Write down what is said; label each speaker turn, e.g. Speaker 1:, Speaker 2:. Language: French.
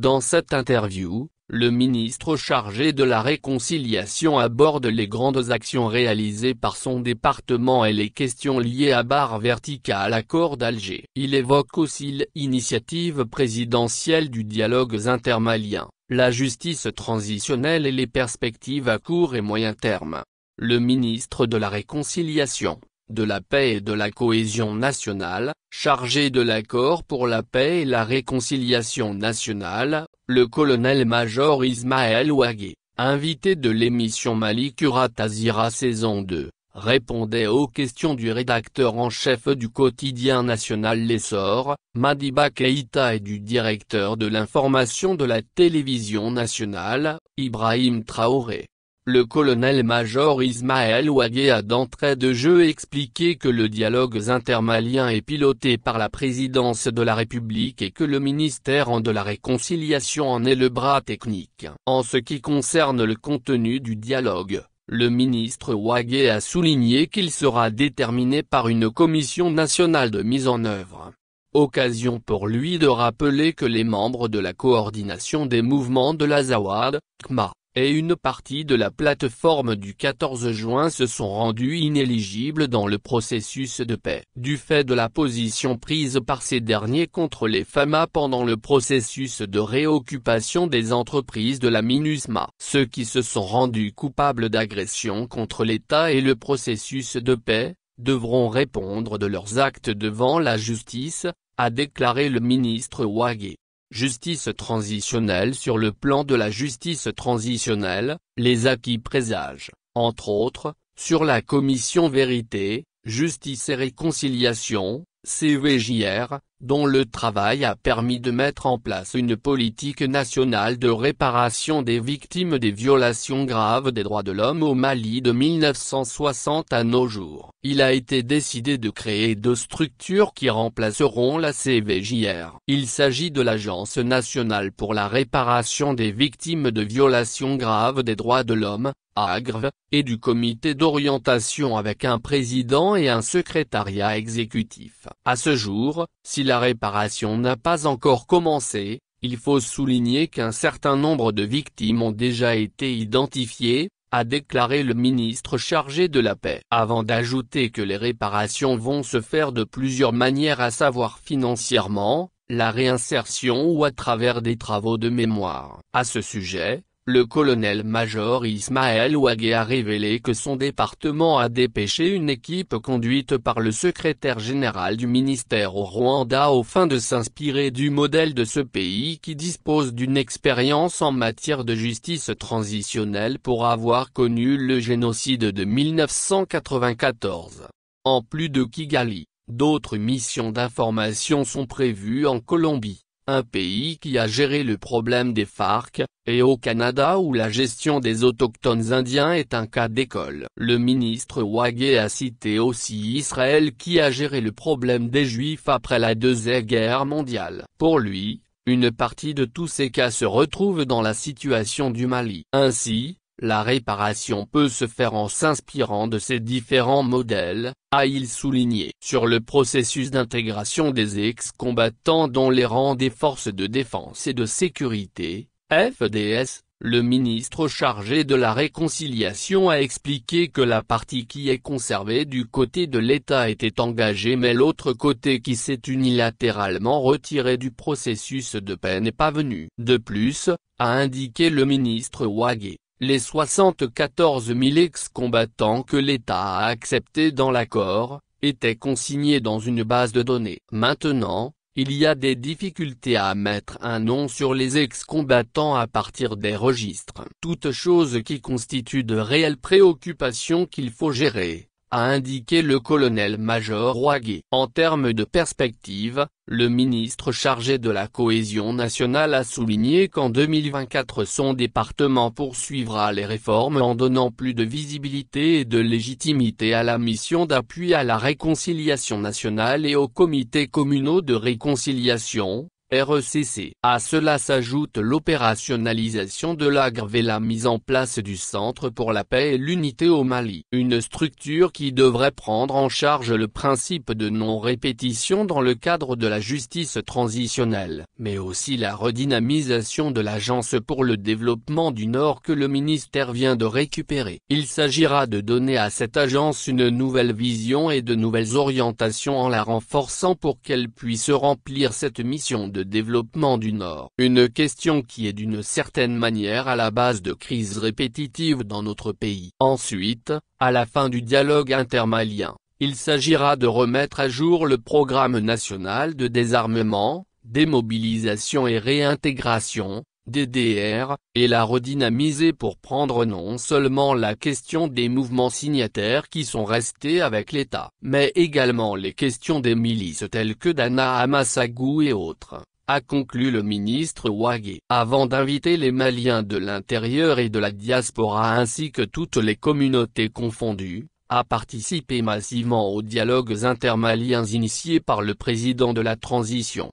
Speaker 1: Dans cette interview, le ministre chargé de la Réconciliation aborde les grandes actions réalisées par son département et les questions liées à barre verticale accord d'Alger. Il évoque aussi l'initiative présidentielle du dialogue intermalien, la justice transitionnelle et les perspectives à court et moyen terme. Le ministre de la Réconciliation de la paix et de la cohésion nationale, chargé de l'accord pour la paix et la réconciliation nationale, le colonel-major Ismaël Ouagé, invité de l'émission Malikura Tazira saison 2, répondait aux questions du rédacteur en chef du quotidien national L'Essor, Madiba Keïta et du directeur de l'information de la télévision nationale, Ibrahim Traoré le colonel-major Ismaël Ouagé a d'entrée de jeu expliqué que le dialogue intermalien est piloté par la présidence de la République et que le ministère de la Réconciliation en est le bras technique. En ce qui concerne le contenu du dialogue, le ministre Ouagé a souligné qu'il sera déterminé par une commission nationale de mise en œuvre. Occasion pour lui de rappeler que les membres de la coordination des mouvements de la Zawad, KMA, et une partie de la plateforme du 14 juin se sont rendues inéligibles dans le processus de paix, du fait de la position prise par ces derniers contre les FAMA pendant le processus de réoccupation des entreprises de la MINUSMA. Ceux qui se sont rendus coupables d'agression contre l'État et le processus de paix, devront répondre de leurs actes devant la justice, a déclaré le ministre Wagé. Justice transitionnelle Sur le plan de la justice transitionnelle, les acquis présages, entre autres, sur la commission Vérité, Justice et Réconciliation, CVJR, dont le travail a permis de mettre en place une politique nationale de réparation des victimes des violations graves des droits de l'homme au Mali de 1960 à nos jours. Il a été décidé de créer deux structures qui remplaceront la CVJR. Il s'agit de l'Agence nationale pour la réparation des victimes de violations graves des droits de l'homme, AGRE, et du comité d'orientation avec un président et un secrétariat exécutif. À ce jour, si la réparation n'a pas encore commencé, il faut souligner qu'un certain nombre de victimes ont déjà été identifiées, a déclaré le ministre chargé de la paix. Avant d'ajouter que les réparations vont se faire de plusieurs manières à savoir financièrement, la réinsertion ou à travers des travaux de mémoire. À ce sujet, le colonel-major Ismaël Ouagé a révélé que son département a dépêché une équipe conduite par le secrétaire général du ministère au Rwanda afin de s'inspirer du modèle de ce pays qui dispose d'une expérience en matière de justice transitionnelle pour avoir connu le génocide de 1994. En plus de Kigali, d'autres missions d'information sont prévues en Colombie un pays qui a géré le problème des FARC, et au Canada où la gestion des autochtones indiens est un cas d'école. Le ministre Wagé a cité aussi Israël qui a géré le problème des Juifs après la Deuxième Guerre mondiale. Pour lui, une partie de tous ces cas se retrouve dans la situation du Mali. Ainsi, la réparation peut se faire en s'inspirant de ces différents modèles, a-il souligné. Sur le processus d'intégration des ex-combattants dans les rangs des forces de défense et de sécurité, FDS, le ministre chargé de la réconciliation a expliqué que la partie qui est conservée du côté de l'État était engagée mais l'autre côté qui s'est unilatéralement retiré du processus de paix n'est pas venu. De plus, a indiqué le ministre Wagé les 74 000 ex-combattants que l'État a acceptés dans l'accord, étaient consignés dans une base de données. Maintenant, il y a des difficultés à mettre un nom sur les ex-combattants à partir des registres. Toute chose qui constitue de réelles préoccupations qu'il faut gérer, a indiqué le colonel-major Ouaghi. En termes de perspective, le ministre chargé de la cohésion nationale a souligné qu'en 2024 son département poursuivra les réformes en donnant plus de visibilité et de légitimité à la mission d'appui à la réconciliation nationale et aux comités communaux de réconciliation, RECC. À cela s'ajoute l'opérationnalisation de l'AGRV et la mise en place du Centre pour la paix et l'unité au Mali. Une structure qui devrait prendre en charge le principe de non-répétition dans le cadre de la justice transitionnelle, mais aussi la redynamisation de l'Agence pour le développement du Nord que le ministère vient de récupérer. Il s'agira de donner à cette agence une nouvelle vision et de nouvelles orientations en la renforçant pour qu'elle puisse remplir cette mission de développement du Nord. Une question qui est d'une certaine manière à la base de crises répétitives dans notre pays. Ensuite, à la fin du dialogue intermalien, il s'agira de remettre à jour le programme national de désarmement, démobilisation et réintégration, DDR, et la redynamiser pour prendre non seulement la question des mouvements signataires qui sont restés avec l'État, mais également les questions des milices telles que Dana Amasagu et autres, a conclu le ministre Waghi Avant d'inviter les Maliens de l'intérieur et de la diaspora ainsi que toutes les communautés confondues, à participer massivement aux dialogues intermaliens initiés par le président de la transition.